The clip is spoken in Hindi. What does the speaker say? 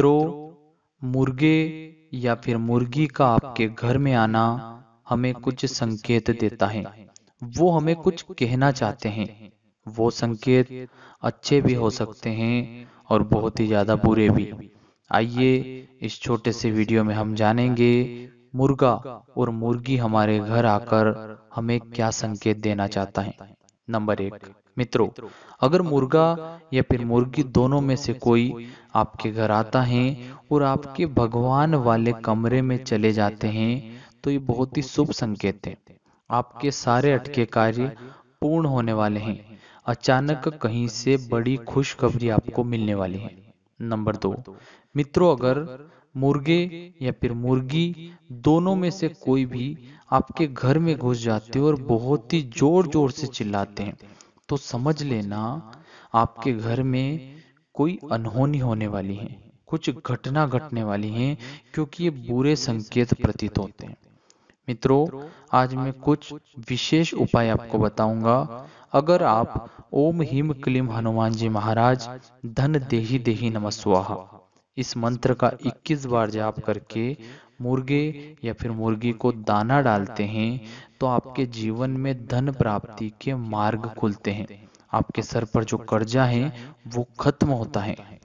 मित्रों मुर्गे या फिर मुर्गी का आपके घर में आना हमें कुछ संकेत देता है वो हमें कुछ कहना चाहते हैं वो संकेत अच्छे भी हो सकते हैं और बहुत ही ज़्यादा बुरे भी आइए इस छोटे से वीडियो में हम जानेंगे मुर्गा और मुर्गी हमारे घर आकर हमें क्या संकेत देना चाहता है नंबर एक मित्रों अगर मुर्गा या फिर मुर्गी दोनों में से कोई आपके घर आता है और आपके भगवान वाले कमरे में चले जाते हैं तो, तो ये बहुत ही शुभ संकेत है आपके सारे अटके कार्य पूर्ण होने वाले हैं अचानक कहीं से बड़ी खुशखबरी आपको मिलने वाली है नंबर दो मित्रों अगर मुर्गे या फिर मुर्गी दोनों में से कोई भी आपके घर में घुस जाते हैं और बहुत ही जोर जोर से चिल्लाते हैं तो समझ लेना आपके घर में कोई अनहोनी होने वाली है कुछ घटना घटने वाली है क्योंकि ये बुरे संकेत प्रतीत होते हैं मित्रों आज मैं कुछ विशेष उपाय आपको बताऊंगा अगर आप ओम हिम क्लीम हनुमान जी महाराज धन देही देही स्वाहा इस मंत्र का 21 बार जाप करके मुर्गे या फिर मुर्गी को दाना डालते हैं तो आपके जीवन में धन प्राप्ति के मार्ग खुलते हैं आपके सर पर जो कर्जा है वो खत्म होता है